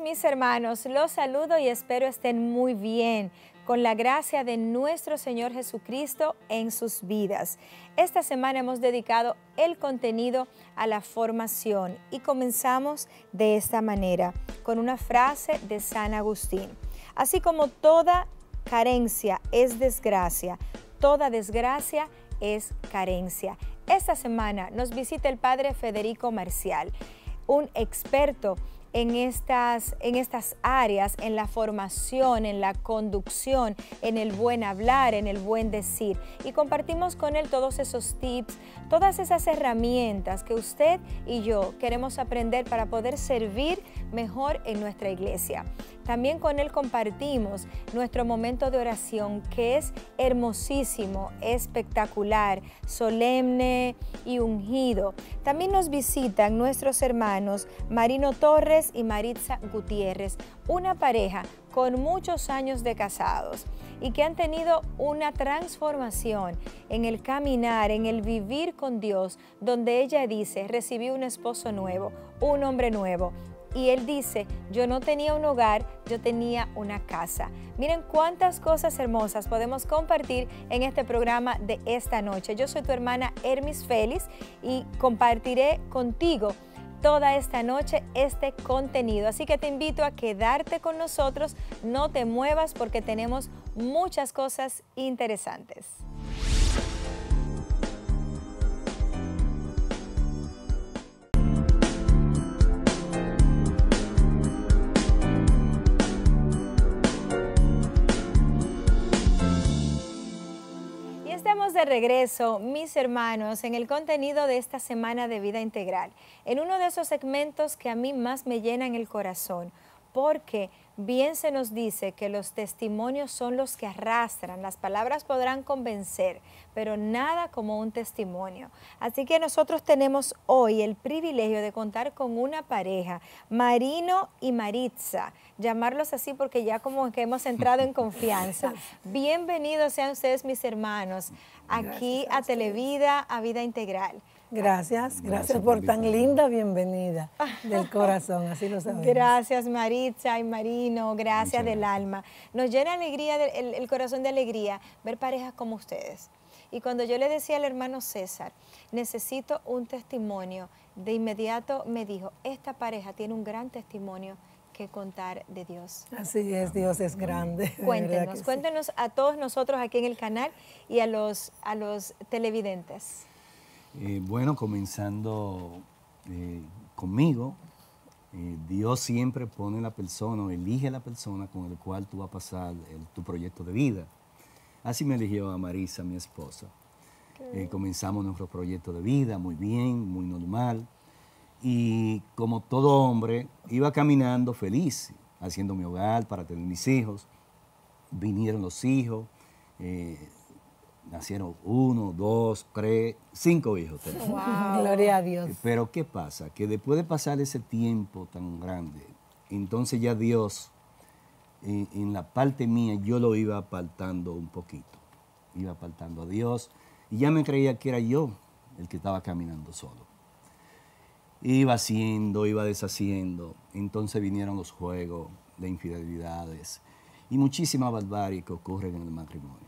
mis hermanos, los saludo y espero estén muy bien con la gracia de nuestro Señor Jesucristo en sus vidas. Esta semana hemos dedicado el contenido a la formación y comenzamos de esta manera, con una frase de San Agustín. Así como toda carencia es desgracia, toda desgracia es carencia. Esta semana nos visita el Padre Federico Marcial, un experto en estas, estas áreas, en la formación, en la conducción, en el buen hablar, en el buen decir. Y compartimos con él todos esos tips, todas esas herramientas que usted y yo queremos aprender para poder servir mejor en nuestra iglesia. También con Él compartimos nuestro momento de oración que es hermosísimo, espectacular, solemne y ungido. También nos visitan nuestros hermanos Marino Torres y Maritza Gutiérrez, una pareja con muchos años de casados y que han tenido una transformación en el caminar, en el vivir con Dios, donde ella dice, recibió un esposo nuevo, un hombre nuevo, y él dice, yo no tenía un hogar, yo tenía una casa. Miren cuántas cosas hermosas podemos compartir en este programa de esta noche. Yo soy tu hermana Hermis Félix y compartiré contigo toda esta noche este contenido. Así que te invito a quedarte con nosotros, no te muevas porque tenemos muchas cosas interesantes. estamos de regreso, mis hermanos, en el contenido de esta semana de vida integral, en uno de esos segmentos que a mí más me llenan el corazón, porque bien se nos dice que los testimonios son los que arrastran, las palabras podrán convencer, pero nada como un testimonio. Así que nosotros tenemos hoy el privilegio de contar con una pareja, Marino y Maritza llamarlos así porque ya como que hemos entrado en confianza. Bienvenidos sean ustedes, mis hermanos, aquí a Televida, a Vida Integral. Gracias, gracias, por tan linda bienvenida del corazón, así lo sabemos. Gracias Maritza y Marino, gracias del alma. Nos llena alegría, el, el corazón de alegría ver parejas como ustedes. Y cuando yo le decía al hermano César, necesito un testimonio, de inmediato me dijo, esta pareja tiene un gran testimonio que contar de Dios. Así es, Dios es grande. Cuéntenos, cuéntenos a todos nosotros aquí en el canal y a los, a los televidentes. Eh, bueno, comenzando eh, conmigo, eh, Dios siempre pone la persona o elige la persona con el cual tú vas a pasar tu proyecto de vida. Así me eligió a Marisa, mi esposa. comenzamos nuestro proyecto de vida muy bien, muy normal y como todo hombre iba caminando feliz, haciendo mi hogar para tener mis hijos. Vinieron los hijos, eh, nacieron uno, dos, tres, cinco hijos. Gloria a Dios. Eh, pero ¿qué pasa? Que después de pasar ese tiempo tan grande, entonces ya Dios, en, en la parte mía, yo lo iba apartando un poquito. Iba apartando a Dios y ya me creía que era yo el que estaba caminando solo. Iba haciendo, iba deshaciendo. Entonces vinieron los juegos de infidelidades y muchísima barbarie que ocurre en el matrimonio.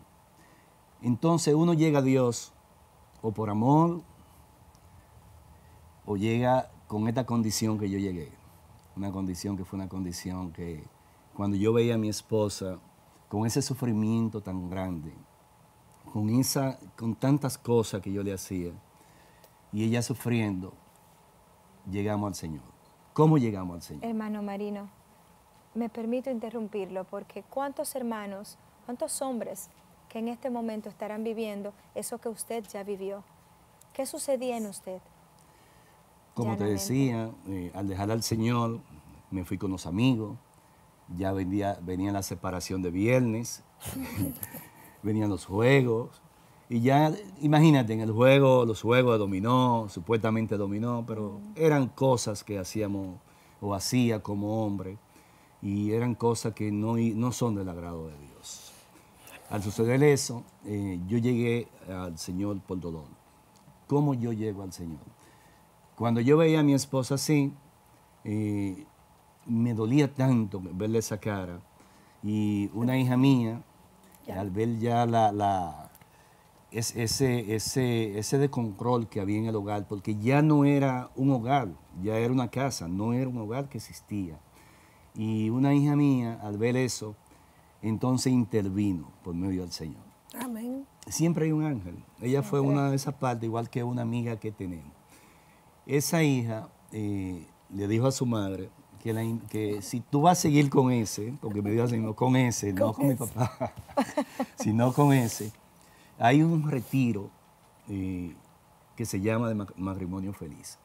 Entonces uno llega a Dios o por amor o llega con esta condición que yo llegué. Una condición que fue una condición que cuando yo veía a mi esposa con ese sufrimiento tan grande, con, con tantas cosas que yo le hacía, y ella sufriendo, llegamos al Señor? ¿Cómo llegamos al Señor? Hermano Marino, me permito interrumpirlo porque cuántos hermanos, cuántos hombres que en este momento estarán viviendo eso que usted ya vivió. ¿Qué sucedía en usted? Como te decía, eh, al dejar al Señor, me fui con los amigos, ya venía la separación de viernes, venían los juegos, y ya, imagínate, en el juego, los juegos dominó, supuestamente dominó, pero eran cosas que hacíamos o hacía como hombre y eran cosas que no, no son del agrado de Dios. Al suceder eso, eh, yo llegué al Señor por dolor. ¿Cómo yo llego al Señor? Cuando yo veía a mi esposa así, eh, me dolía tanto verle esa cara. Y una hija mía, al ver ya la ese, ese, ese descontrol que había en el hogar, porque ya no era un hogar, ya era una casa, no era un hogar que existía. Y una hija mía, al ver eso, entonces intervino por medio del Señor. Amén. Siempre hay un ángel. Ella fue una de esas partes, igual que una amiga que tenemos. Esa hija eh, le dijo a su madre que, si tú vas a seguir con ese, porque me dijo no con ese, no con, mi papá, sino con ese, hay un retiro eh, que se llama de matrimonio feliz.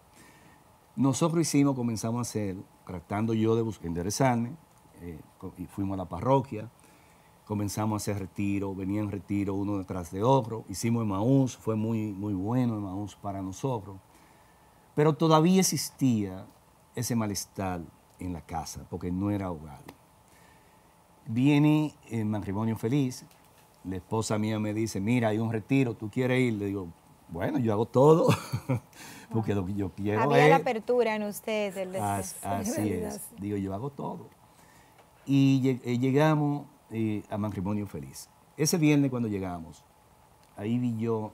Nosotros hicimos, comenzamos a hacer, tratando yo de enderezarme, eh, y fuimos a la parroquia, comenzamos a hacer retiro, venían retiro uno detrás de otro, hicimos Emaús, fue muy, muy bueno Emaús para nosotros, pero todavía existía ese malestar en la casa, porque no era hogar. Viene el matrimonio feliz, la esposa mía me dice, mira, hay un retiro, ¿tú quieres ir? Le digo, bueno, yo hago todo, porque lo que yo quiero Había la apertura en ustedes. El... Así, así es, digo, yo hago todo. Y eh, llegamos eh, a Matrimonio Feliz. Ese viernes cuando llegamos, ahí vi yo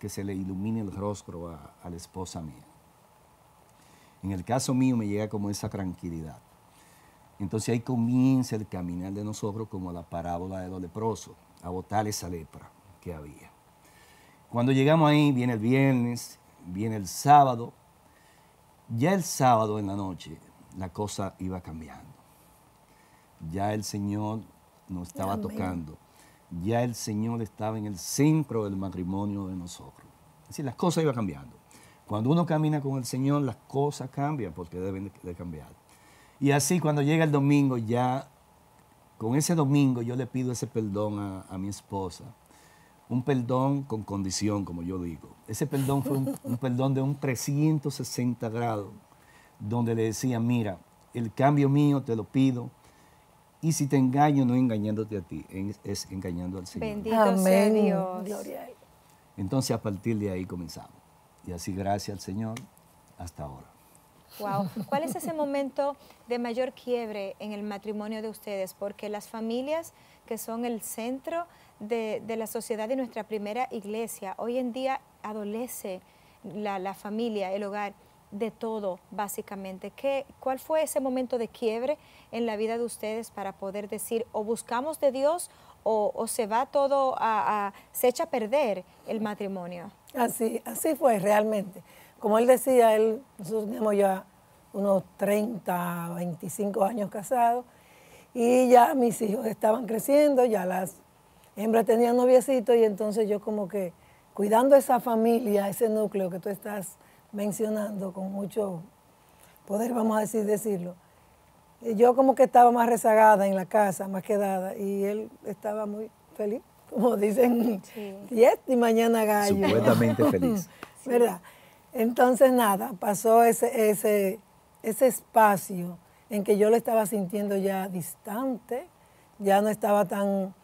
que se le ilumina el rostro a, a la esposa mía. En el caso mío me llega como esa tranquilidad. Entonces ahí comienza el caminar de nosotros como la parábola de los leprosos a botar esa lepra que había. Cuando llegamos ahí, viene el viernes, viene el sábado. Ya el sábado en la noche la cosa iba cambiando. Ya el Señor nos estaba tocando. Ya el Señor estaba en el centro del matrimonio de nosotros. Es decir, las cosas iban cambiando. Cuando uno camina con el Señor, las cosas cambian porque deben de cambiar. Y así cuando llega el domingo ya con ese domingo yo le pido ese perdón a, mi esposa. Un perdón con condición, como yo digo. Ese perdón fue un, perdón de un 360 grados, donde le decía, mira, el cambio mío te lo pido, y si te engaño, no engañándote a ti, es engañando al Señor. Bendito sea Dios. Gloria Entonces, a partir de ahí comenzamos. Y así, gracias al Señor, hasta ahora. ¿Cuál es ese momento de mayor quiebre en el matrimonio de ustedes? Porque las familias que son el centro de, la sociedad y nuestra primera iglesia, hoy en día adolece la, familia, el hogar de todo, básicamente. ¿Qué, ¿Cuál fue ese momento de quiebre en la vida de ustedes para poder decir o buscamos de Dios o, se va todo a, se echa a perder el matrimonio? Así, así fue realmente como él decía, él, nosotros tenemos ya unos 30, 25 años casados y ya mis hijos estaban creciendo, ya las hembras tenían noviecitos y entonces yo como que cuidando esa familia, ese núcleo que tú estás mencionando con mucho poder, vamos a decir, decirlo. Eh, yo como que estaba más rezagada en la casa, más quedada, y él estaba muy feliz, como dicen, 10 y mañana gallo. Supuestamente feliz. ¿Verdad? Entonces, nada, pasó ese, ese, ese espacio en que yo lo estaba sintiendo ya distante, ya no estaba tan...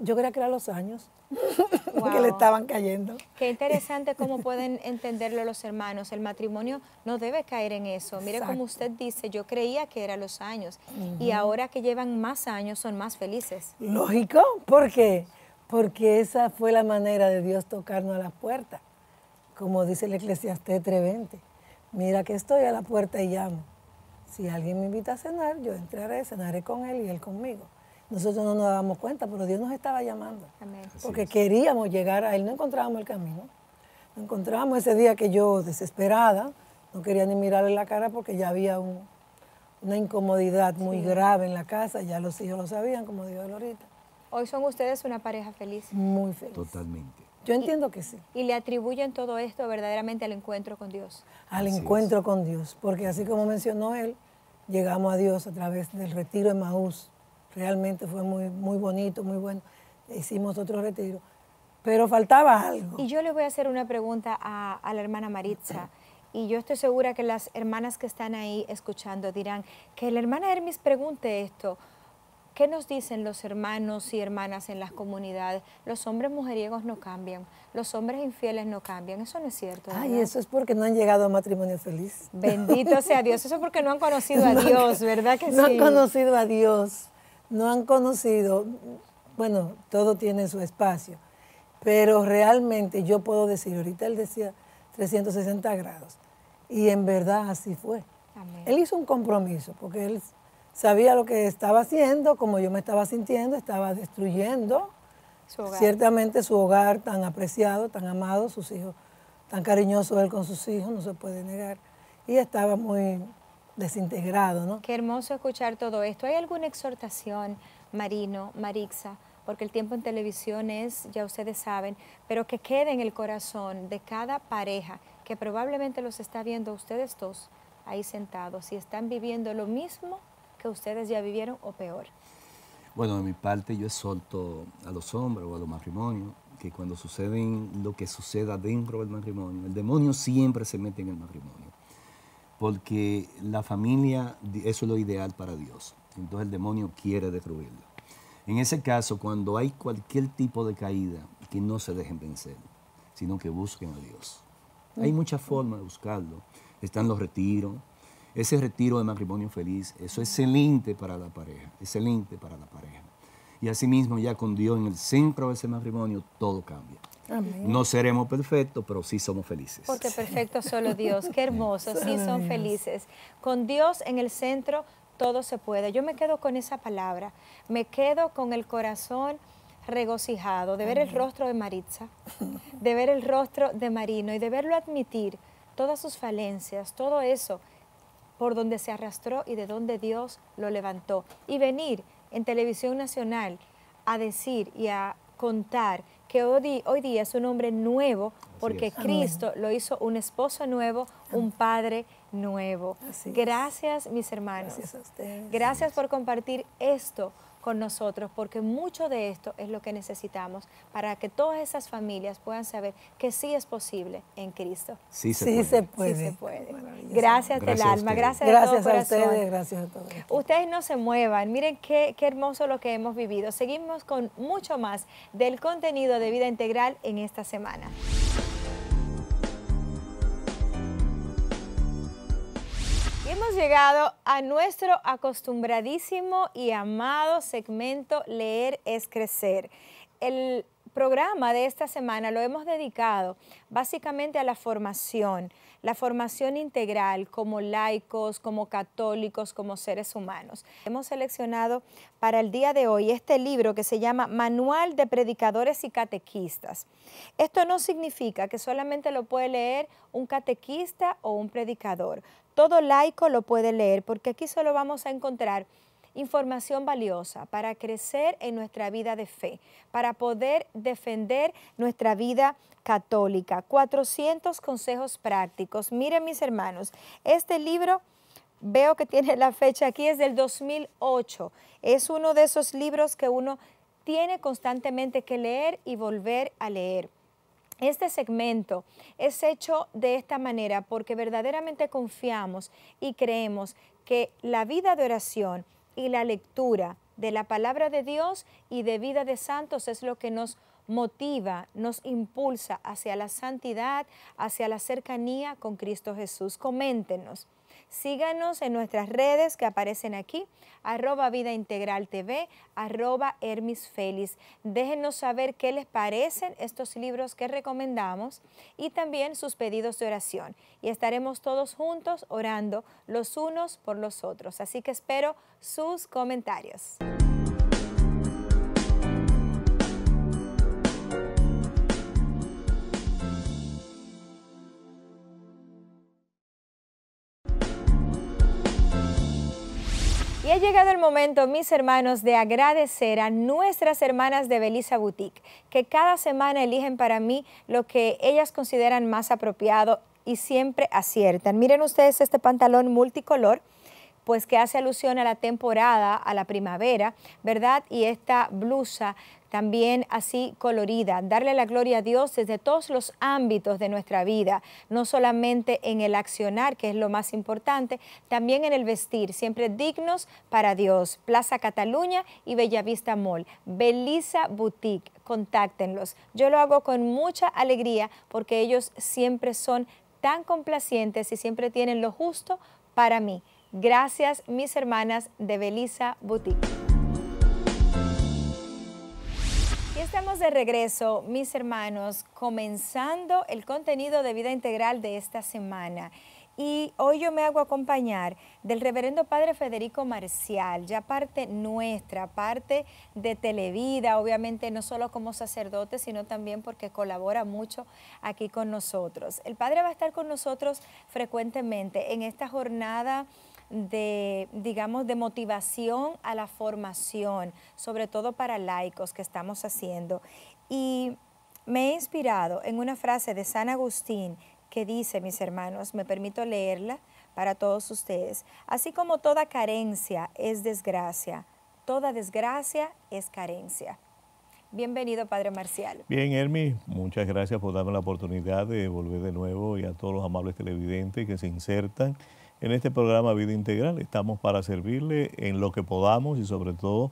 Yo creía que eran los años que le estaban cayendo. Qué interesante cómo pueden entenderlo los hermanos. El matrimonio no debe caer en eso. Mire como usted dice, yo creía que eran los años y ahora que llevan más años son más felices. Lógico, ¿por qué? Porque esa fue la manera de Dios tocarnos a la puerta como dice el Eclesiastés 3:20, mira que estoy a la puerta y llamo. Si alguien me invita a cenar, yo entraré, cenaré con él y él conmigo. Nosotros no nos dábamos cuenta, pero Dios nos estaba llamando. Porque queríamos llegar a Él, no encontrábamos el camino. No encontrábamos ese día que yo, desesperada, no quería ni mirarle la cara porque ya había una incomodidad muy grave en la casa, ya los hijos lo sabían, como dijo Lorita. Hoy son ustedes una pareja feliz. Muy feliz. Totalmente. Yo entiendo que sí. Y le atribuyen todo esto verdaderamente al encuentro con Dios. Al encuentro con Dios, porque así como mencionó él, llegamos a Dios a través del retiro de Maús. Realmente fue muy, muy bonito, muy bueno. Hicimos otro retiro, pero faltaba algo. Y yo le voy a hacer una pregunta a, la hermana Maritza. y yo estoy segura que las hermanas que están ahí escuchando dirán que la hermana hermis pregunte esto ¿Qué nos dicen los hermanos y hermanas en las comunidades? Los hombres mujeriegos no cambian, los hombres infieles no cambian. Eso no es cierto. Ay, eso es porque no han llegado a matrimonio feliz. Bendito sea Dios. Eso es porque no han conocido a Dios, ¿verdad que no sí? No han conocido a Dios. No han conocido. Bueno, todo tiene su espacio. Pero realmente yo puedo decir, ahorita él decía 360 grados. Y en verdad así fue. Él hizo un compromiso, porque él sabía lo que estaba haciendo, como yo me estaba sintiendo, estaba destruyendo su ciertamente su hogar tan apreciado, tan amado, sus hijos, tan cariñoso él con sus hijos, no se puede negar. Y estaba muy desintegrado, ¿no? Qué hermoso escuchar todo esto. ¿Hay alguna exhortación, Marino, Marixa? Porque el tiempo en televisión es, ya ustedes saben, pero que quede en el corazón de cada pareja que probablemente los está viendo ustedes dos ahí sentados y están viviendo lo mismo que ustedes ya vivieron o peor? Bueno, de mi parte yo solto a los hombres o a los matrimonios que cuando sucede lo que suceda dentro del matrimonio, el demonio siempre se mete en el matrimonio, porque la familia, eso es lo ideal para Dios, entonces el demonio quiere destruirlo. En ese caso, cuando hay cualquier tipo de caída, que no se dejen vencer, sino que busquen a Dios. Hay mm. muchas formas de buscarlo. Están los retiros, ese retiro de matrimonio feliz, eso es excelente para la pareja, excelente para la pareja. Y asimismo, ya con Dios en el centro de ese matrimonio, todo cambia. No seremos perfectos, pero sí somos felices. Porque perfecto solo Dios, qué hermoso, sí son felices. Con Dios en el centro, todo se puede. Yo me quedo con esa palabra, me quedo con el corazón regocijado de ver el rostro de Maritza, de ver el rostro de Marino y de verlo admitir todas sus falencias, todo eso por donde se arrastró y de donde Dios lo levantó. Y venir en televisión nacional a decir y a contar que hoy, día es un hombre nuevo porque Cristo lo hizo un esposo nuevo, un padre nuevo. Gracias, mis hermanos. Gracias por compartir esto con nosotros, porque mucho de esto es lo que necesitamos para que todas esas familias puedan saber que sí es posible en Cristo. Sí se, puede. Sí se puede. Gracias, del alma, gracias, a ustedes, gracias a todos. Ustedes no se muevan, miren qué, qué hermoso lo que hemos vivido. Seguimos con mucho más del contenido de vida integral en esta semana. llegado a nuestro acostumbradísimo y amado segmento Leer es Crecer. El programa de esta semana lo hemos dedicado básicamente a la formación, la formación integral como laicos, como católicos, como seres humanos. Hemos seleccionado para el día de hoy este libro que se llama Manual de Predicadores y Catequistas. Esto no significa que solamente lo puede leer un catequista o un predicador. Todo laico lo puede leer porque aquí solo vamos a encontrar información valiosa para crecer en nuestra vida de fe, para poder defender nuestra vida católica. 400 consejos prácticos. Miren mis hermanos, este libro veo que tiene la fecha aquí, es del 2008. Es uno de esos libros que uno tiene constantemente que leer y volver a leer. Este segmento es hecho de esta manera porque verdaderamente confiamos y creemos que la vida de oración y la lectura de la palabra de Dios y de vida de santos es lo que nos motiva, nos impulsa hacia la santidad, hacia la cercanía con Cristo Jesús. Coméntenos. Síganos en nuestras redes que aparecen aquí, arroba Vida Integral TV, arroba Hermis Déjenos saber qué les parecen estos libros que recomendamos y también sus pedidos de oración. Y estaremos todos juntos orando los unos por los otros. Así que espero sus comentarios. llegado el momento, mis hermanos, de agradecer a nuestras hermanas de Belisa Boutique, que cada semana eligen para mí lo que ellas consideran más apropiado y siempre aciertan. Miren ustedes este pantalón multicolor pues que hace alusión a la temporada, a la primavera, ¿verdad? Y esta blusa también así colorida, darle la gloria a Dios desde todos los ámbitos de nuestra vida, no solamente en el accionar, que es lo más importante, también en el vestir, siempre dignos para Dios. Plaza Cataluña y Bellavista Mall, Belisa Boutique, contáctenlos. Yo lo hago con mucha alegría porque ellos siempre son tan complacientes y siempre tienen lo justo para mí. Gracias, mis hermanas de Belisa Boutique. Y estamos de regreso, mis hermanos, comenzando el contenido de vida integral de esta semana. Y hoy yo me hago acompañar del reverendo padre Federico Marcial, ya parte nuestra, parte de Televida, obviamente no solo como sacerdote, sino también porque colabora mucho aquí con nosotros. El padre va a estar con nosotros frecuentemente en esta jornada de, digamos, de motivación a la formación, sobre todo para laicos que estamos haciendo. Y me he inspirado en una frase de San Agustín que dice, mis hermanos, me permito leerla para todos ustedes, así como toda carencia es desgracia, toda desgracia es carencia. Bienvenido, Padre Marcial. Bien, Hermi, muchas gracias por darme la oportunidad de volver de nuevo y a todos los amables televidentes que se insertan en este programa Vida Integral. Estamos para servirle en lo que podamos y sobre todo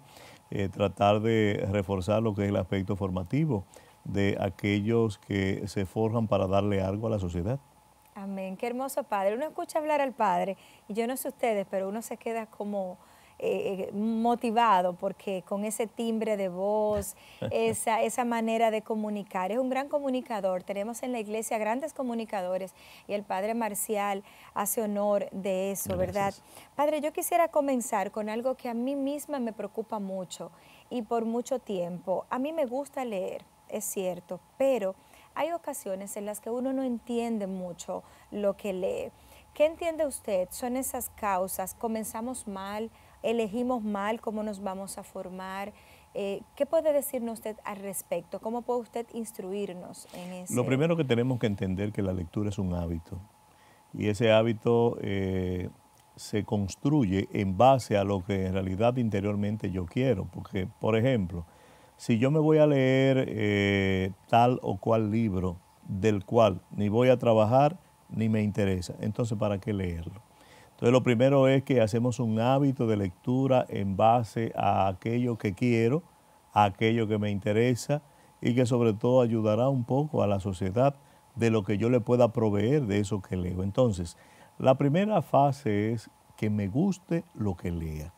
eh, tratar de reforzar lo que es el aspecto formativo de aquellos que se forjan para darle algo a la sociedad. Amén, qué hermoso Padre. Uno escucha hablar al Padre y yo no sé ustedes, pero uno se queda como eh, motivado, porque con ese timbre de voz, esa, esa manera de comunicar, es un gran comunicador. Tenemos en la iglesia grandes comunicadores y el Padre Marcial hace honor de eso, ¿verdad? Padre, yo quisiera comenzar con algo que a mí misma me preocupa mucho y por mucho tiempo. A mí me gusta leer, es cierto, pero hay ocasiones en las que uno no entiende mucho lo que lee. ¿Qué entiende usted? ¿Son esas causas? ¿Comenzamos mal? elegimos mal cómo nos vamos a formar. Eh, ¿Qué puede decirnos usted al respecto? ¿Cómo puede usted instruirnos en eso? Lo primero que tenemos que entender es que la lectura es un hábito y ese hábito eh, se construye en base a lo que en realidad interiormente yo quiero. Porque, por ejemplo, si yo me voy a leer eh, tal o cual libro del cual ni voy a trabajar ni me interesa, entonces ¿para qué leerlo? Entonces lo primero es que hacemos un hábito de lectura en base a aquello que quiero, a aquello que me interesa y que sobre todo ayudará un poco a la sociedad de lo que yo le pueda proveer de eso que leo. Entonces, la primera fase es que me guste lo que lea.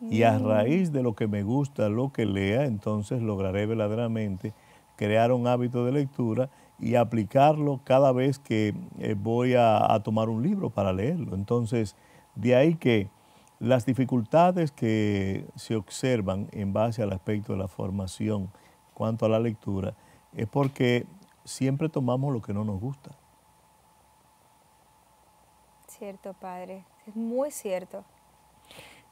Y a mm. raíz de lo que me gusta, lo que lea, entonces lograré verdaderamente crear un hábito de lectura y aplicarlo cada vez que eh, voy a, tomar un libro para leerlo. Entonces, de ahí que las dificultades que se observan en base al aspecto de la formación cuanto a la lectura es porque siempre tomamos lo que no nos gusta. Cierto, padre, es muy cierto.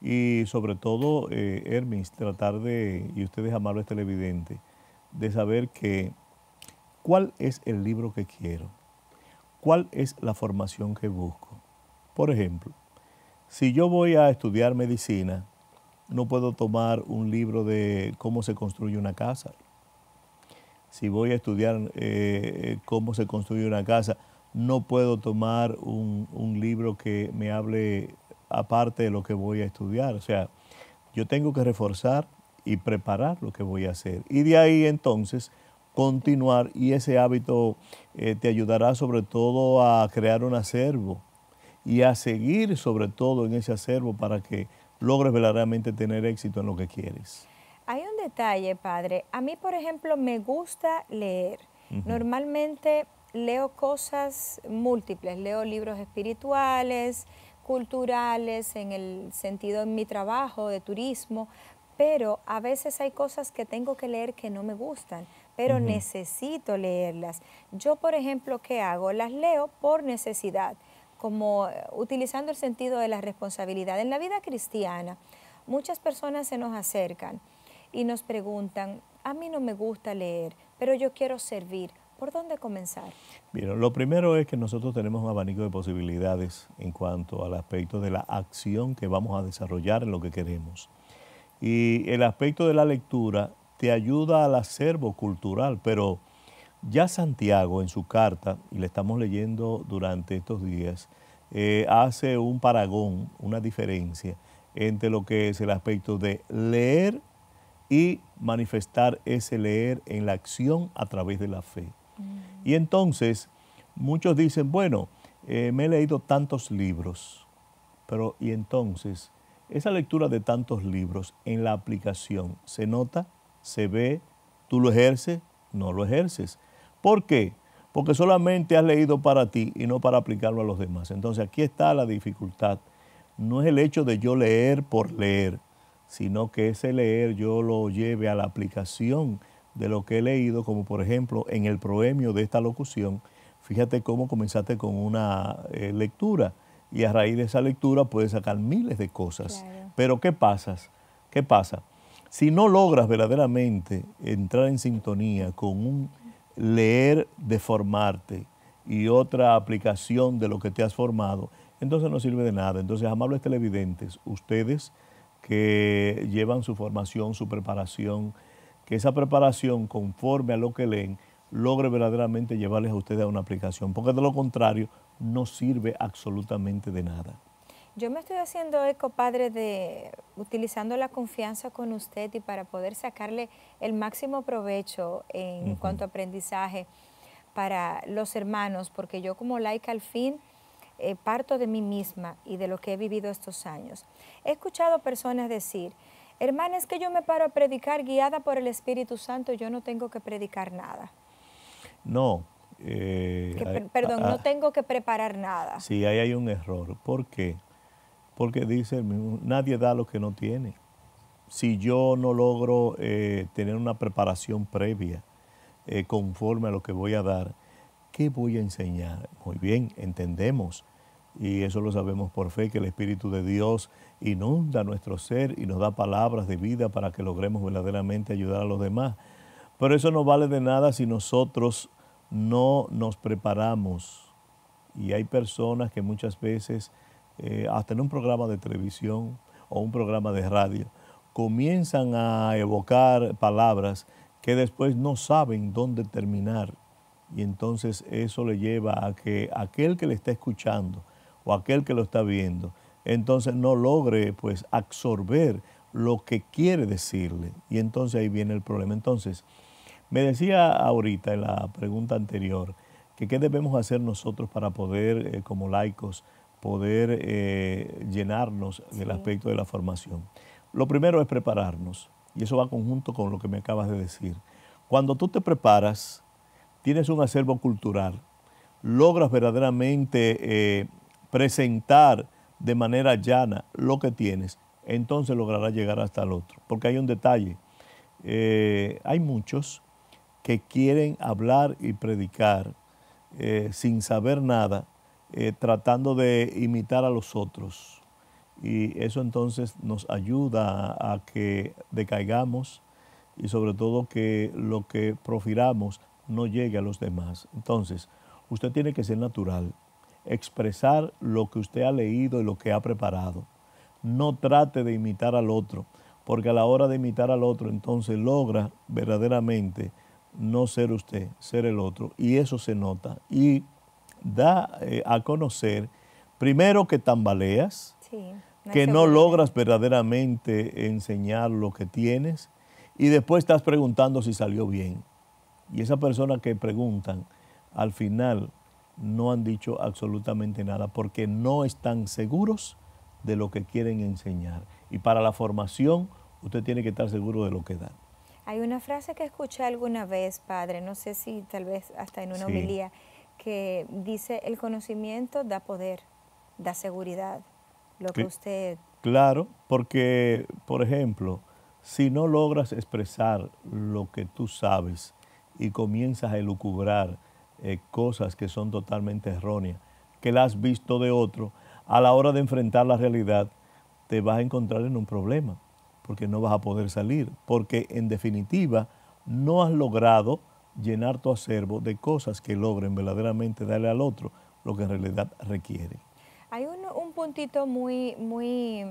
Y sobre todo, eh, Hermes, tratar de, y ustedes amables televidentes, de saber que ¿Cuál es el libro que quiero? ¿Cuál es la formación que busco? Por ejemplo, si yo voy a estudiar medicina, no puedo tomar un libro de cómo se construye una casa. Si voy a estudiar eh, cómo se construye una casa, no puedo tomar un libro que me hable aparte de lo que voy a estudiar. O sea, yo tengo que reforzar y preparar lo que voy a hacer. Y de ahí entonces continuar y ese hábito eh, te ayudará sobre todo a crear un acervo y a seguir sobre todo en ese acervo para que logres verdaderamente tener éxito en lo que quieres. Hay un detalle, padre. A mí, por ejemplo, me gusta leer. Normalmente leo cosas múltiples, leo libros espirituales, culturales, en el sentido de mi trabajo de turismo, pero a veces hay cosas que tengo que leer que no me gustan pero necesito leerlas. Yo, por ejemplo, ¿qué hago? Las leo por necesidad, como eh, utilizando el sentido de la responsabilidad. En la vida cristiana, muchas personas se nos acercan y nos preguntan, a mí no me gusta leer, pero yo quiero servir. ¿Por dónde comenzar? Bien, lo primero es que nosotros tenemos un abanico de posibilidades en cuanto al aspecto de la acción que vamos a desarrollar en lo que queremos. Y el aspecto de la lectura te ayuda al acervo cultural, pero ya Santiago en su carta, y le estamos leyendo durante estos días, eh, hace un paragón, una diferencia entre lo que es el aspecto de leer y manifestar ese leer en la acción a través de la fe. Mm. Y entonces muchos dicen, bueno, eh, me he leído tantos libros, pero y entonces esa lectura de tantos libros en la aplicación se nota se ve, tú lo ejerces, no lo ejerces. ¿Por qué? Porque solamente has leído para ti y no para aplicarlo a los demás. Entonces aquí está la dificultad. No es el hecho de yo leer por leer, sino que ese leer yo lo lleve a la aplicación de lo que he leído, como por ejemplo en el proemio de esta locución. Fíjate cómo comenzaste con una eh, lectura y a raíz de esa lectura puedes sacar miles de cosas. Pero ¿qué pasa? ¿Qué pasa? si no logras verdaderamente entrar en sintonía con un leer de formarte y otra aplicación de lo que te has formado, entonces no sirve de nada. Entonces, amables televidentes, ustedes que llevan su formación, su preparación, que esa preparación conforme a lo que leen, logre verdaderamente llevarles a ustedes a una aplicación, porque de lo contrario no sirve absolutamente de nada. Yo me estoy haciendo eco, padre, de utilizando la confianza con usted y para poder sacarle el máximo provecho en cuanto a aprendizaje para los hermanos, porque yo como laica al fin eh, parto de mí misma y de lo que he vivido estos años. He escuchado personas decir, hermana, es que yo me paro a predicar guiada por el Espíritu Santo, yo no tengo que predicar nada. No. Eh, perdón, no tengo que preparar nada. Sí, ahí hay un error. ¿Por qué? Porque dice nadie da lo que no tiene. Si yo no logro eh, tener una preparación previa eh, conforme a lo que voy a dar, ¿qué voy a enseñar? Muy bien, entendemos. Y eso lo sabemos por fe, que el Espíritu de Dios inunda nuestro ser y nos da palabras de vida para que logremos verdaderamente ayudar a los demás. Pero eso no vale de nada si nosotros no nos preparamos. Y hay personas que muchas veces hasta eh, en un programa de televisión o un programa de radio, comienzan a evocar palabras que después no saben dónde terminar. Y entonces eso le lleva a que aquel que le está escuchando o aquel que lo está viendo, entonces no logre pues absorber lo que quiere decirle. Y entonces ahí viene el problema. Entonces, me decía ahorita en la pregunta anterior que qué debemos hacer nosotros para poder eh, como laicos poder eh, llenarnos del aspecto de la formación. Lo primero es prepararnos, y eso va conjunto con lo que me acabas de decir. Cuando tú te preparas, tienes un acervo cultural, logras verdaderamente eh, presentar de manera llana lo que tienes, entonces lograrás llegar hasta el otro. Porque hay un detalle, eh, hay muchos que quieren hablar y predicar sin saber nada eh, tratando de imitar a los otros. Y eso entonces nos ayuda a que decaigamos y sobre todo que lo que profiramos no llegue a los demás. Entonces, usted tiene que ser natural, expresar lo que usted ha leído y lo que ha preparado. No trate de imitar al otro, porque a la hora de imitar al otro, entonces logra verdaderamente no ser usted, ser el otro. Y eso se nota. Y da eh, a conocer, primero que tambaleas, que no logras verdaderamente enseñar lo que tienes y después estás preguntando si salió bien. Y esa persona que preguntan, al final no han dicho absolutamente nada porque no están seguros de lo que quieren enseñar. Y para la formación, usted tiene que estar seguro de lo que dan. Hay una frase que escuché alguna vez, padre, no sé si tal vez hasta en una homilía, que dice, el conocimiento da poder, da seguridad, lo que usted... Claro, porque, por ejemplo, si no logras expresar lo que tú sabes y comienzas a elucubrar eh, cosas que son totalmente erróneas, que las has visto de otro, a la hora de enfrentar la realidad, te vas a encontrar en un problema, porque no vas a poder salir, porque en definitiva no has logrado llenar tu acervo de cosas que logren verdaderamente darle al otro lo que en realidad requiere. Hay un, un puntito muy, muy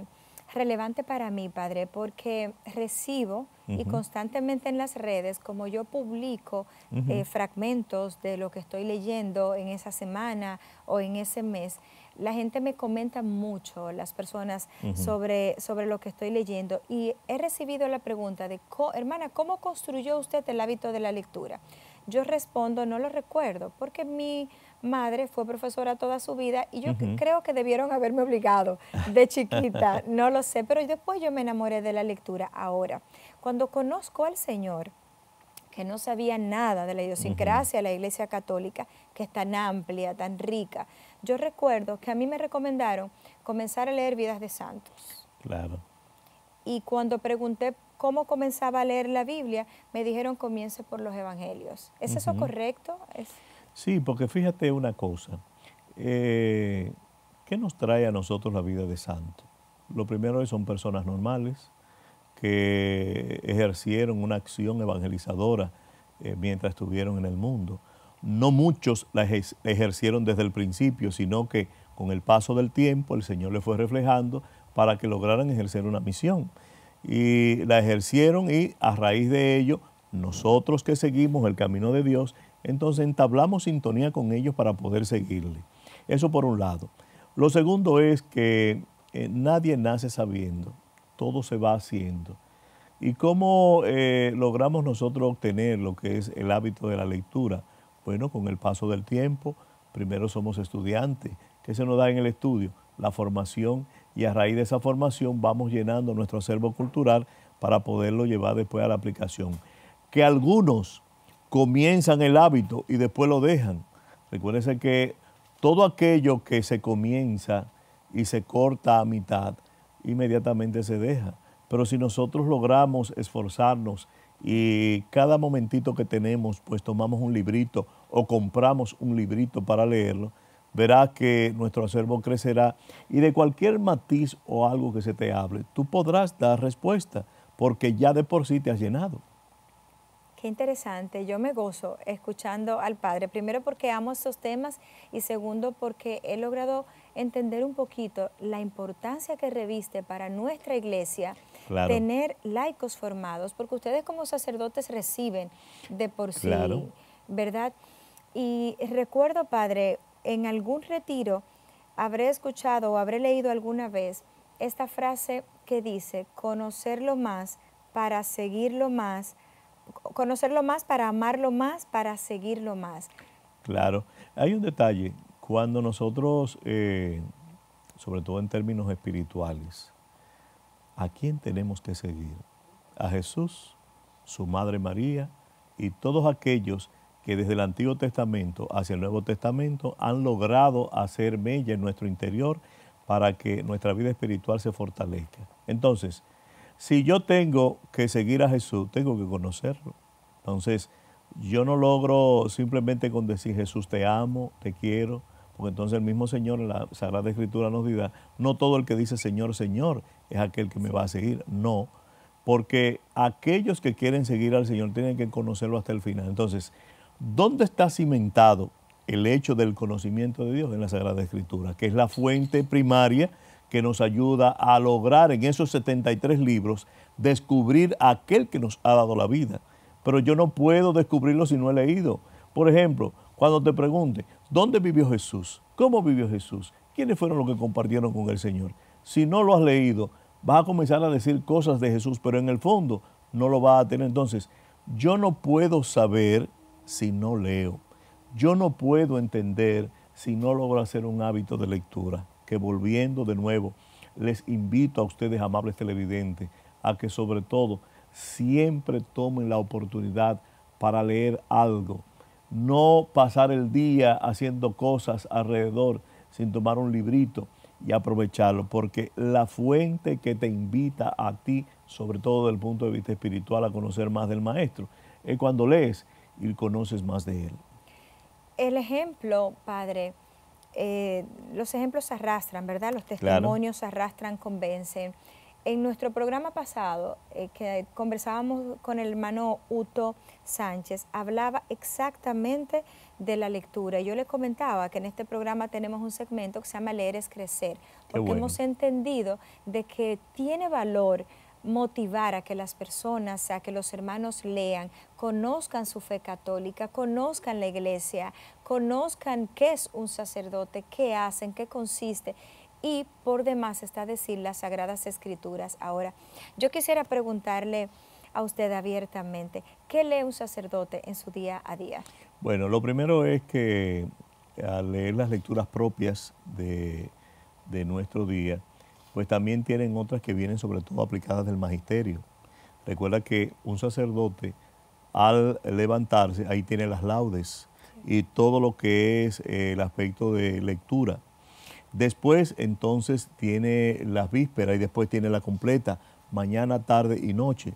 relevante para mí, padre, porque recibo y constantemente en las redes, como yo publico eh, fragmentos de lo que estoy leyendo en esa semana o en ese mes, la gente me comenta mucho, las personas, sobre, sobre lo que estoy leyendo y he recibido la pregunta de, hermana, ¿cómo construyó usted el hábito de la lectura? Yo respondo, no lo recuerdo, porque mi madre fue profesora toda su vida y yo creo que debieron haberme obligado de chiquita, no lo sé, pero después yo me enamoré de la lectura. Ahora, cuando conozco al Señor, que no sabía nada de la idiosincrasia de la Iglesia Católica, que es tan amplia, tan rica, yo recuerdo que a mí me recomendaron comenzar a leer Vidas de Santos. Claro. Y cuando pregunté cómo comenzaba a leer la Biblia, me dijeron comience por los evangelios. ¿Es eso correcto? Sí, porque fíjate una cosa. Eh, ¿Qué nos trae a nosotros la vida de santo? Lo primero son personas normales que ejercieron una acción evangelizadora eh, mientras estuvieron en el mundo no muchos la ejercieron desde el principio, sino que con el paso del tiempo el Señor le fue reflejando para que lograran ejercer una misión. Y la ejercieron y a raíz de ello, nosotros que seguimos el camino de Dios, entonces entablamos sintonía con ellos para poder seguirle. Eso por un lado. Lo segundo es que eh, nadie nace sabiendo, todo se va haciendo. ¿Y cómo eh, logramos nosotros obtener lo que es el hábito de la lectura? Bueno, con el paso del tiempo, primero somos estudiantes. ¿Qué se nos da en el estudio? La formación y a raíz de esa formación vamos llenando nuestro acervo cultural para poderlo llevar después a la aplicación. Que algunos comienzan el hábito y después lo dejan. Recuérdense que todo aquello que se comienza y se corta a mitad, inmediatamente se deja. Pero si nosotros logramos esforzarnos y cada momentito que tenemos, pues tomamos un librito, o compramos un librito para leerlo, verás que nuestro acervo crecerá y de cualquier matiz o algo que se te hable, tú podrás dar respuesta porque ya de por sí te has llenado. Qué interesante, yo me gozo escuchando al Padre, primero porque amo estos temas y segundo porque he logrado entender un poquito la importancia que reviste para nuestra iglesia tener laicos formados, porque ustedes como sacerdotes reciben de por sí, ¿verdad? Y recuerdo, Padre, en algún retiro habré escuchado o habré leído alguna vez esta frase que dice, conocerlo más para seguirlo más, conocerlo más para amarlo más, para seguirlo más. Claro, hay un detalle, cuando nosotros, eh, sobre todo en términos espirituales, ¿a quién tenemos que seguir? A Jesús, su Madre María y todos aquellos que desde el Antiguo Testamento hacia el Nuevo Testamento han logrado hacer mella en nuestro interior para que nuestra vida espiritual se fortalezca. Entonces, si yo tengo que seguir a Jesús, tengo que conocerlo. Entonces, yo no logro simplemente con decir Jesús te amo, te quiero, porque entonces el mismo Señor en la Sagrada Escritura nos dirá, no todo el que dice Señor, Señor es aquel que me va a seguir, no, porque aquellos que quieren seguir al Señor tienen que conocerlo hasta el final. Entonces, ¿Dónde está cimentado el hecho del conocimiento de Dios en la Sagrada Escritura, que es la fuente primaria que nos ayuda a lograr en esos 73 libros descubrir a aquel que nos ha dado la vida? Pero yo no puedo descubrirlo si no he leído. Por ejemplo, cuando te pregunte, ¿dónde vivió Jesús? ¿Cómo vivió Jesús? ¿Quiénes fueron los que compartieron con el Señor? Si no lo has leído, vas a comenzar a decir cosas de Jesús, pero en el fondo no lo vas a tener. Entonces, yo no puedo saber si no leo. Yo no puedo entender si no logro hacer un hábito de lectura. Que volviendo de nuevo, les invito a ustedes, amables televidentes, a que sobre todo siempre tomen la oportunidad para leer algo. No pasar el día haciendo cosas alrededor sin tomar un librito y aprovecharlo, porque la fuente que te invita a ti, sobre todo desde el punto de vista espiritual, a conocer más del Maestro, es cuando lees y conoces más de Él? El ejemplo, Padre, eh, los ejemplos se arrastran, ¿verdad? Los testimonios arrastran, convencen. En nuestro programa pasado, eh, que conversábamos con el hermano Uto Sánchez, hablaba exactamente de la lectura. Yo le comentaba que en este programa tenemos un segmento que se llama Leer es Crecer, porque hemos entendido de que tiene valor motivar a que las personas, a que los hermanos lean, conozcan su fe católica, conozcan la iglesia, conozcan qué es un sacerdote, qué hacen, qué consiste. Y por demás está decir las Sagradas Escrituras. Ahora, yo quisiera preguntarle a usted abiertamente, ¿qué lee un sacerdote en su día a día? Bueno, lo primero es que al leer las lecturas propias de, de nuestro día, pues también tienen otras que vienen sobre todo aplicadas del magisterio. Recuerda que un sacerdote al levantarse, ahí tiene las laudes y todo lo que es eh, el aspecto de lectura. Después entonces tiene las vísperas y después tiene la completa, mañana, tarde y noche.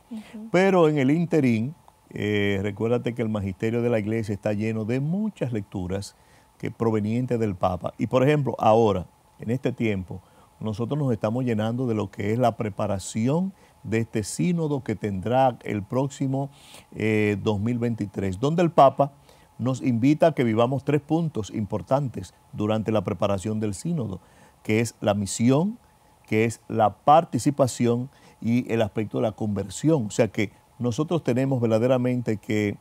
Pero en el interín, eh, recuérdate que el magisterio de la iglesia está lleno de muchas lecturas que provenientes del Papa. Y por ejemplo, ahora, en este tiempo, nosotros nos estamos llenando de lo que es la preparación de este sínodo que tendrá el próximo 2023, eh, donde el Papa nos invita a que vivamos tres puntos importantes durante la preparación del sínodo, que es la misión, que es la participación y el aspecto de la conversión. O sea que nosotros tenemos verdaderamente que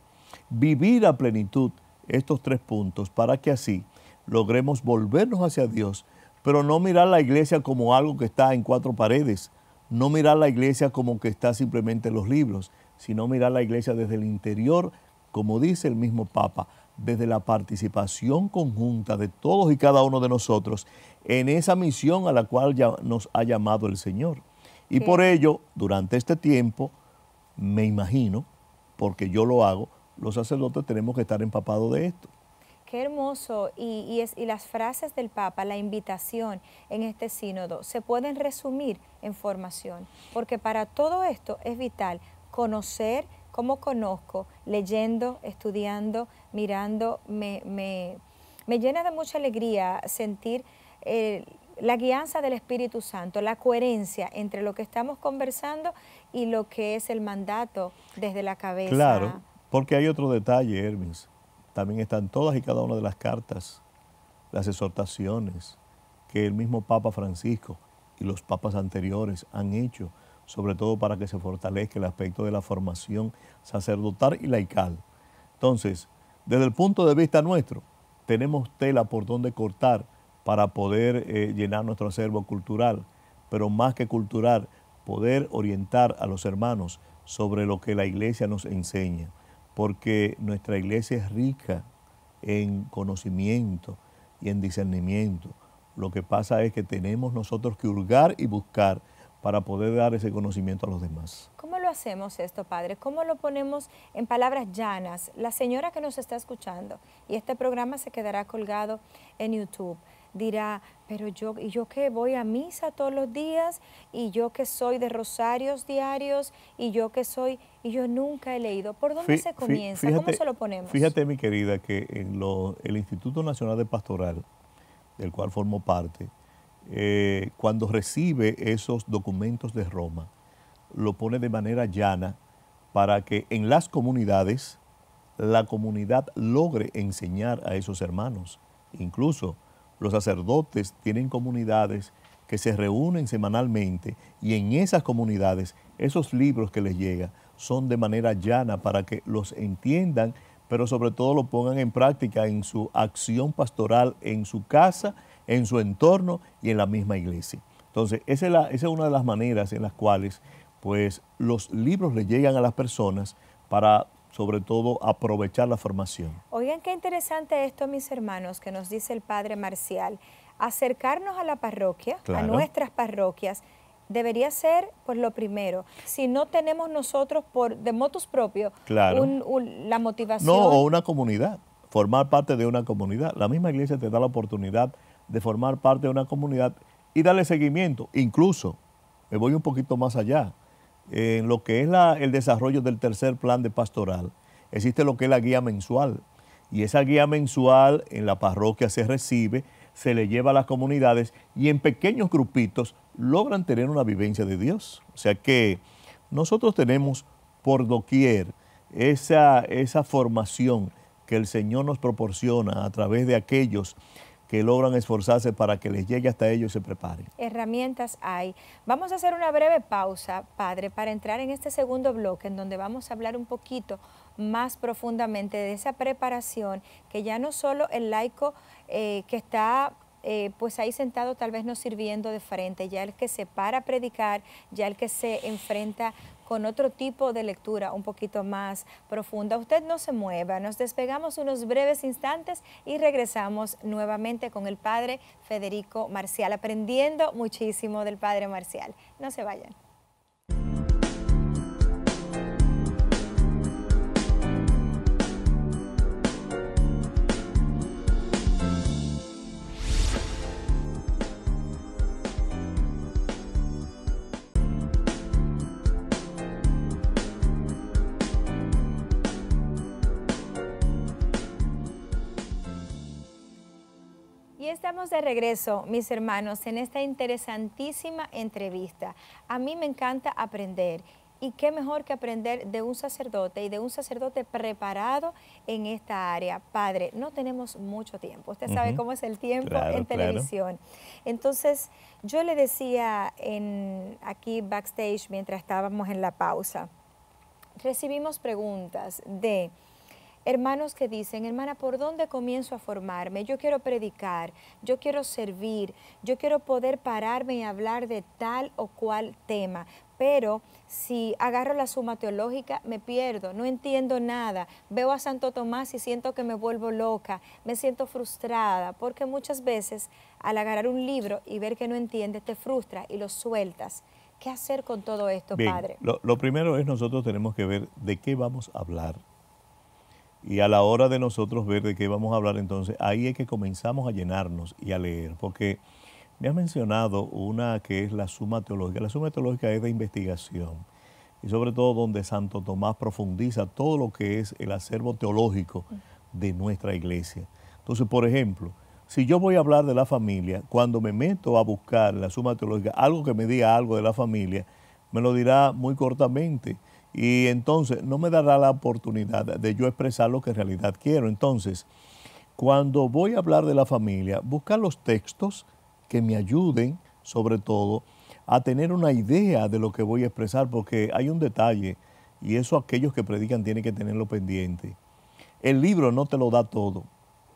vivir a plenitud estos tres puntos para que así logremos volvernos hacia Dios pero no mirar la iglesia como algo que está en cuatro paredes, no mirar la iglesia como que está simplemente en los libros, sino mirar la iglesia desde el interior, como dice el mismo Papa, desde la participación conjunta de todos y cada uno de nosotros en esa misión a la cual ya nos ha llamado el Señor. Y por ello, durante este tiempo, me imagino, porque yo lo hago, los sacerdotes tenemos que estar empapados de esto qué hermoso y, es, las frases del Papa, la invitación en este sínodo, se pueden resumir en formación, porque para todo esto es vital conocer cómo conozco, leyendo, estudiando, mirando, me, llena de mucha alegría sentir... Eh, la guianza del Espíritu Santo, la coherencia entre lo que estamos conversando y lo que es el mandato desde la cabeza. Claro, porque hay otro detalle, Hermes. También están todas y cada una de las cartas, las exhortaciones que el mismo Papa Francisco y los papas anteriores han hecho, sobre todo para que se fortalezca el aspecto de la formación sacerdotal y laical. Entonces, desde el punto de vista nuestro, tenemos tela por donde cortar para poder eh, llenar nuestro acervo cultural, pero más que cultural, poder orientar a los hermanos sobre lo que la iglesia nos enseña porque nuestra iglesia es rica en conocimiento y en discernimiento. Lo que pasa es que tenemos nosotros que hurgar y buscar para poder dar ese conocimiento a los demás. ¿Cómo lo hacemos esto, Padre? ¿Cómo lo ponemos en palabras llanas? La señora que nos está escuchando, y este programa se quedará colgado en YouTube dirá, pero yo, ¿y yo que voy a misa todos los días? ¿Y yo que soy de rosarios diarios? ¿Y yo que soy? Y yo nunca he leído. ¿Por dónde se comienza? ¿Cómo se lo ponemos? Fíjate, mi querida, que el Instituto Nacional de Pastoral, del cual formo parte, eh, cuando recibe esos documentos de Roma, lo pone de manera llana para que en las comunidades la comunidad logre enseñar a esos hermanos. Incluso los sacerdotes tienen comunidades que se reúnen semanalmente y en esas comunidades esos libros que les llegan son de manera llana para que los entiendan, pero sobre todo lo pongan en práctica en su acción pastoral, en su casa, en su entorno y en la misma iglesia. Entonces, esa es, una de las maneras en las cuales pues, los libros le llegan a las personas para sobre todo aprovechar la formación. Oigan qué interesante esto, mis hermanos, que nos dice el padre Marcial. Acercarnos a la parroquia, a nuestras parroquias, debería ser pues lo primero. Si no tenemos nosotros por de motos propios, la motivación. No, o una comunidad, formar parte de una comunidad. La misma iglesia te da la oportunidad de formar parte de una comunidad y darle seguimiento. Incluso, me voy un poquito más allá, en lo que es el desarrollo del tercer plan de pastoral, existe lo que es la guía mensual. Y esa guía mensual en la parroquia se recibe, se le lleva a las comunidades y en pequeños grupitos logran tener una vivencia de Dios. O sea que nosotros tenemos por doquier esa, esa formación que el Señor nos proporciona a través de aquellos que logran esforzarse para que les llegue hasta ellos y se preparen. Herramientas hay. Vamos a hacer una breve pausa, padre, para entrar en este segundo bloque en donde vamos a hablar un poquito más profundamente de esa preparación que ya no solo el laico eh, que está eh, pues ahí sentado tal vez no sirviendo de frente, ya el que se para a predicar, ya el que se enfrenta con otro tipo de lectura un poquito más profunda. Usted no se mueva, nos despegamos unos breves instantes y regresamos nuevamente con el padre Federico Marcial, aprendiendo muchísimo del padre Marcial. No se vayan. de regreso, mis hermanos, en esta interesantísima entrevista. A mí me encanta aprender y qué mejor que aprender de un sacerdote y de un sacerdote preparado en esta área. Padre, no tenemos mucho tiempo. Usted sabe cómo es el tiempo en televisión. Entonces, yo le decía en, aquí backstage mientras estábamos en la pausa, recibimos preguntas de hermanos que dicen, hermana, ¿por dónde comienzo a formarme? Yo quiero predicar, yo quiero servir, yo quiero poder pararme y hablar de tal o cual tema, pero si agarro la suma teológica me pierdo, no entiendo nada, veo a Santo Tomás y siento que me vuelvo loca, me siento frustrada, porque muchas veces al agarrar un libro y ver que no entiendes te frustra y lo sueltas. ¿Qué hacer con todo esto, Padre? Lo, lo primero es nosotros tenemos que ver de qué vamos a hablar y a la hora de nosotros ver de qué vamos a hablar entonces, ahí es que comenzamos a llenarnos y a leer, porque me has mencionado una que es la suma teológica. La suma teológica es de investigación y sobre todo donde Santo Tomás profundiza todo lo que es el acervo teológico de nuestra iglesia. Entonces, por ejemplo, si yo voy a hablar de la familia, cuando me meto a buscar la suma teológica, algo que me diga algo de la familia, me lo dirá muy cortamente y entonces no me dará la oportunidad de yo expresar lo que en realidad quiero. Entonces, cuando voy a hablar de la familia, buscar los textos que me ayuden, sobre todo, a tener una idea de lo que voy a expresar, porque hay un detalle, y eso aquellos que predican tienen que tenerlo pendiente. El libro no te lo da todo,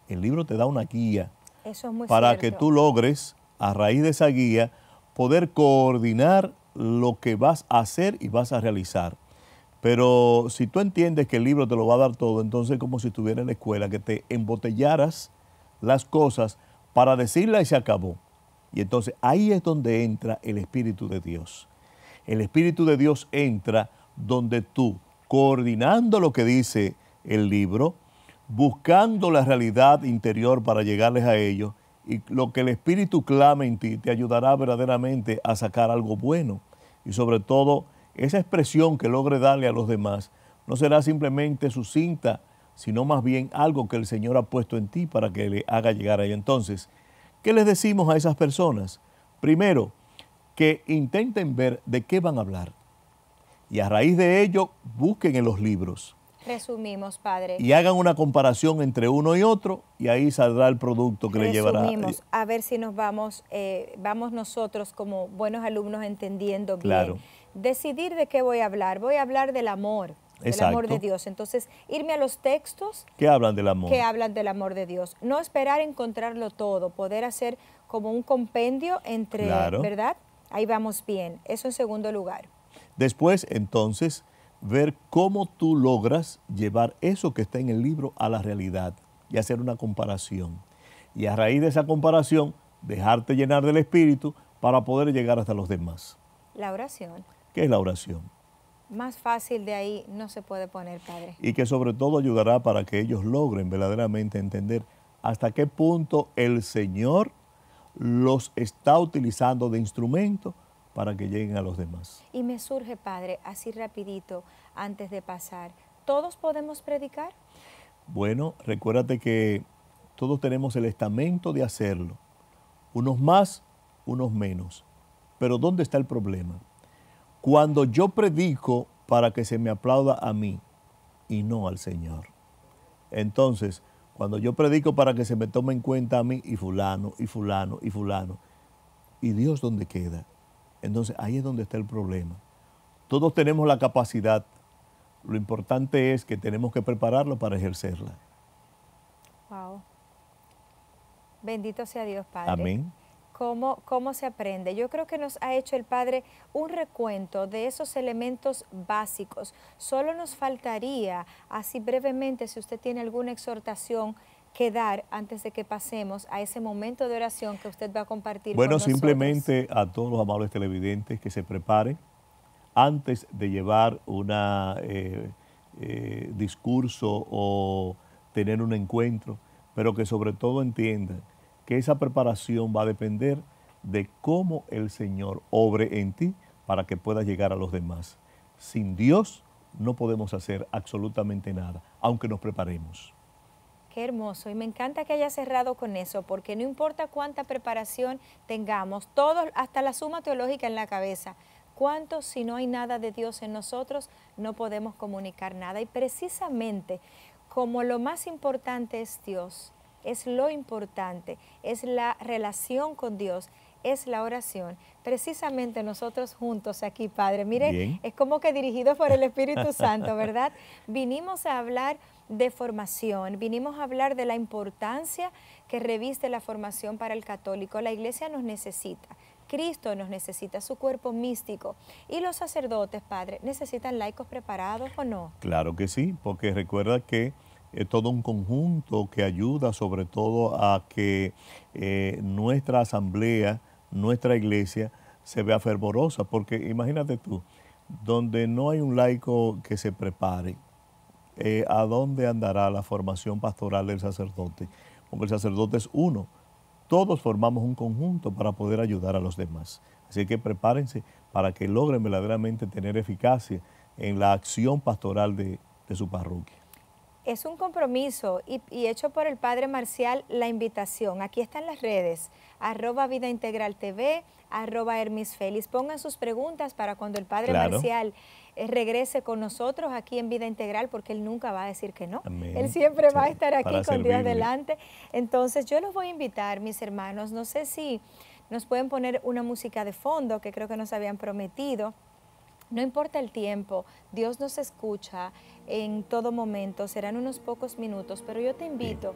el libro te da una guía para que tú logres, a raíz de esa guía, poder coordinar lo que vas a hacer y vas a realizar. Pero si tú entiendes que el libro te lo va a dar todo, entonces es como si estuviera en la escuela, que te embotellaras las cosas para decirlas y se acabó. Y entonces ahí es donde entra el Espíritu de Dios. El Espíritu de Dios entra donde tú, coordinando lo que dice el libro, buscando la realidad interior para llegarles a ellos, y lo que el Espíritu clama en ti te ayudará verdaderamente a sacar algo bueno. Y sobre todo, esa expresión que logre darle a los demás no será simplemente sucinta, sino más bien algo que el Señor ha puesto en ti para que le haga llegar ahí. Entonces, ¿qué les decimos a esas personas? Primero, que intenten ver de qué van a hablar y a raíz de ello busquen en los libros Resumimos, Padre. Y hagan una comparación entre uno y otro y ahí saldrá el producto que le llevará. Resumimos, a ver si nos vamos, eh, vamos nosotros como buenos alumnos entendiendo claro. bien. Decidir de qué voy a hablar. Voy a hablar del amor. del amor de Dios. Entonces, irme a los textos que hablan del amor. Que hablan del amor de Dios. No esperar encontrarlo todo, poder hacer como un compendio entre, ¿verdad? Ahí vamos bien. Eso en segundo lugar. Después, entonces, ver cómo tú logras llevar eso que está en el libro a la realidad y hacer una comparación. Y a raíz de esa comparación, dejarte llenar del Espíritu para poder llegar hasta los demás. La oración. ¿Qué es la oración? Más fácil de ahí no se puede poner, Padre. Y que sobre todo ayudará para que ellos logren verdaderamente entender hasta qué punto el Señor los está utilizando de instrumento para que lleguen a los demás. Y me surge, Padre, así rapidito, antes de pasar, ¿todos podemos predicar? Bueno, recuérdate que todos tenemos el estamento de hacerlo, unos más, unos menos. Pero ¿dónde está el problema? Cuando yo predico para que se me aplauda a mí y no al Señor. Entonces, cuando yo predico para que se me tome en cuenta a mí y fulano, y fulano, y fulano, ¿y Dios dónde queda? Entonces ahí es donde está el problema. Todos tenemos la capacidad, lo importante es que tenemos que prepararlo para ejercerla. Wow. Bendito sea Dios, Padre. Amén. Cómo, cómo, se aprende. Yo creo que nos ha hecho el Padre un recuento de esos elementos básicos. Solo nos faltaría, así brevemente, si usted tiene alguna exhortación quedar antes de que pasemos a ese momento de oración que usted va a compartir? Bueno, simplemente a todos los amables televidentes que se preparen antes de llevar un eh, eh, discurso o tener un encuentro, pero que sobre todo entiendan que esa preparación va a depender de cómo el Señor obre en ti para que puedas llegar a los demás. Sin Dios no podemos hacer absolutamente nada, aunque nos preparemos hermoso. Y me encanta que haya cerrado con eso, porque no importa cuánta preparación tengamos, todos, hasta la suma teológica en la cabeza, cuánto si no hay nada de Dios en nosotros, no podemos comunicar nada. Y precisamente como lo más importante es Dios, es lo importante, es la relación con Dios, es la oración. Precisamente nosotros juntos aquí, Padre, mire, es como que dirigidos por el Espíritu Santo, ¿verdad? Vinimos a hablar de formación, vinimos a hablar de la importancia que reviste la formación para el católico. La iglesia nos necesita. Cristo nos necesita su cuerpo místico. ¿Y los sacerdotes, Padre, necesitan laicos preparados o no? Claro que sí, porque recuerda que es eh, todo un conjunto que ayuda sobre todo a que eh, nuestra asamblea nuestra iglesia se vea fervorosa, porque imagínate tú, donde no hay un laico que se prepare, eh, ¿a dónde andará la formación pastoral del sacerdote? Porque el sacerdote es uno, todos formamos un conjunto para poder ayudar a los demás. Así que prepárense para que logren verdaderamente tener eficacia en la acción pastoral de su parroquia es un compromiso y, hecho por el padre Marcial la invitación. Aquí están las redes, arroba Vida Integral TV, arroba Hermis Félix. Pongan sus preguntas para cuando el padre Marcial eh, regrese con nosotros aquí en Vida Integral, porque él nunca va a decir que no. Él siempre va a estar aquí con Dios delante. Entonces yo los voy a invitar, mis hermanos, no sé si nos pueden poner una música de fondo que creo que nos habían prometido. No importa el tiempo, Dios nos escucha en todo momento, serán unos pocos minutos, pero yo te invito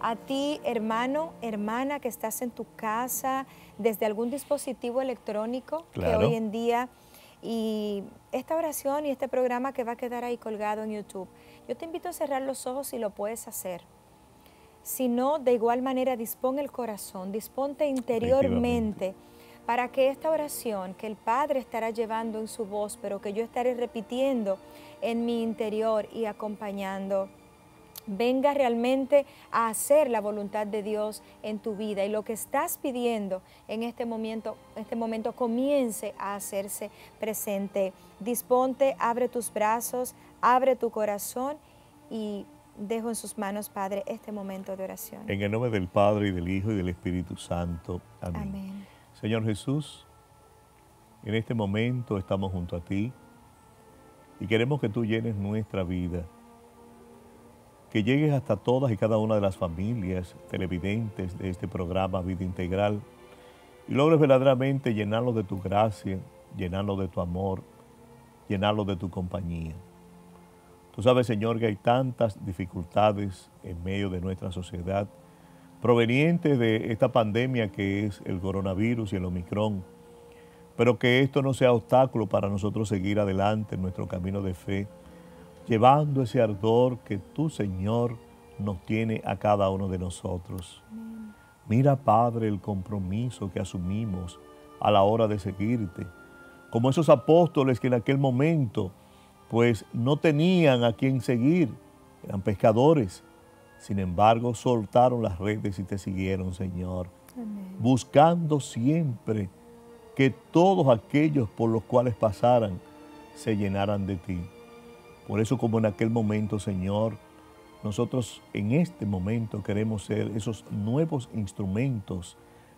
a ti, hermano, hermana, que estás en tu casa, desde algún dispositivo electrónico, que hoy en día, y esta oración y este programa que va a quedar ahí colgado en YouTube, yo te invito a cerrar los ojos si lo puedes hacer. Si no, de igual manera, dispón el corazón, disponte interiormente para que esta oración que el Padre estará llevando en su voz, pero que yo estaré repitiendo en mi interior y acompañando, venga realmente a hacer la voluntad de Dios en tu vida y lo que estás pidiendo en este momento, este momento comience a hacerse presente. Disponte, abre tus brazos, abre tu corazón y dejo en sus manos, Padre, este momento de oración. En el nombre del Padre y del Hijo y del Espíritu Santo. Amén. Amén. Señor Jesús, en este momento estamos junto a ti y queremos que tú llenes nuestra vida, que llegues hasta todas y cada una de las familias televidentes de este programa Vida Integral y logres verdaderamente llenarlo de tu gracia, llenarlo de tu amor, llenarlo de tu compañía. Tú sabes, Señor, que hay tantas dificultades en medio de nuestra sociedad proveniente de esta pandemia que es el coronavirus y el Omicron, pero que esto no sea obstáculo para nosotros seguir adelante en nuestro camino de fe, llevando ese ardor que tú, Señor, nos tiene a cada uno de nosotros. Mira, Padre, el compromiso que asumimos a la hora de seguirte, como esos apóstoles que en aquel momento pues no tenían a quien seguir, eran pescadores, sin embargo, soltaron las redes y te siguieron, Señor. Buscando siempre que todos aquellos por los cuales pasaran se llenaran de ti. Por eso, como en aquel momento, Señor, nosotros en este momento queremos ser esos nuevos instrumentos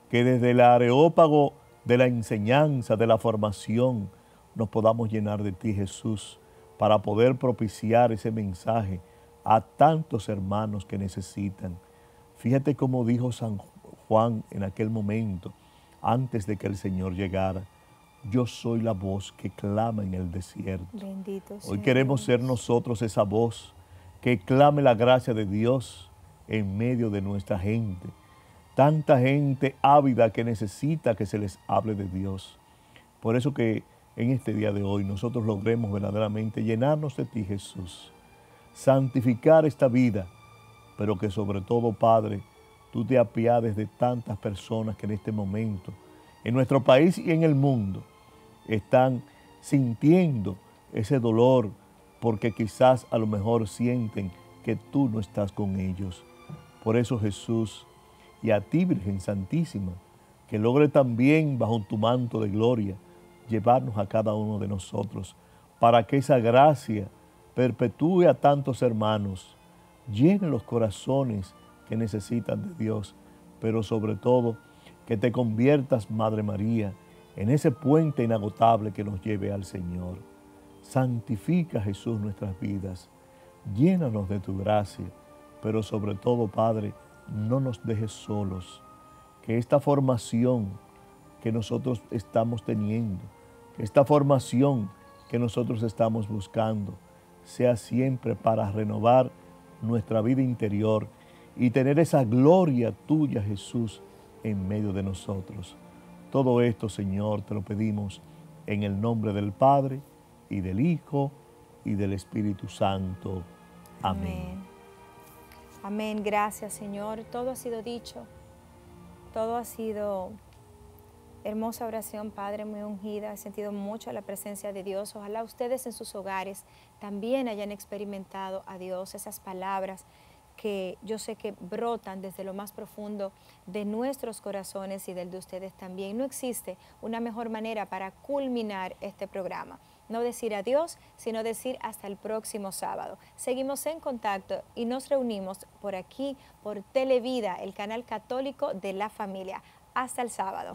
que desde el areópago de la enseñanza, de la formación, nos podamos llenar de ti, Jesús, para poder propiciar ese mensaje a tantos hermanos que necesitan. Fíjate cómo dijo San Juan en aquel momento, antes de que el Señor llegara. Yo soy la voz que clama en el desierto. Hoy queremos ser nosotros esa voz que clame la gracia de Dios en medio de nuestra gente. Tanta gente ávida que necesita que se les hable de Dios. Por eso que en este día de hoy nosotros logremos verdaderamente llenarnos de ti, Jesús santificar esta vida, pero que sobre todo, Padre, tú te apiades de tantas personas que en este momento, en nuestro país y en el mundo, están sintiendo ese dolor porque quizás a lo mejor sienten que tú no estás con ellos. Por eso Jesús, y a ti Virgen Santísima, que logre también bajo tu manto de gloria llevarnos a cada uno de nosotros, para que esa gracia perpetúe a tantos hermanos, llene los corazones que necesitan de Dios, pero sobre todo que te conviertas, Madre María, en ese puente inagotable que nos lleve al Señor. Santifica Jesús nuestras vidas, llénanos de tu gracia, pero sobre todo, Padre, no nos dejes solos, que esta formación que nosotros estamos teniendo, que esta formación que nosotros estamos buscando, sea siempre para renovar nuestra vida interior y tener esa gloria tuya, Jesús, en medio de nosotros. Todo esto, Señor, te lo pedimos en el nombre del Padre y del Hijo y del Espíritu Santo. Amén. Amén. Gracias, Señor. Todo ha sido dicho. Todo ha sido Hermosa oración, Padre, muy ungida. He sentido mucho la presencia de Dios. Ojalá ustedes en sus hogares también hayan experimentado a Dios esas palabras que yo sé que brotan desde lo más profundo de nuestros corazones y del de ustedes también. No existe una mejor manera para culminar este programa. No decir adiós, sino decir hasta el próximo sábado. Seguimos en contacto y nos reunimos por aquí, por Televida, el canal católico de la familia. Hasta el sábado.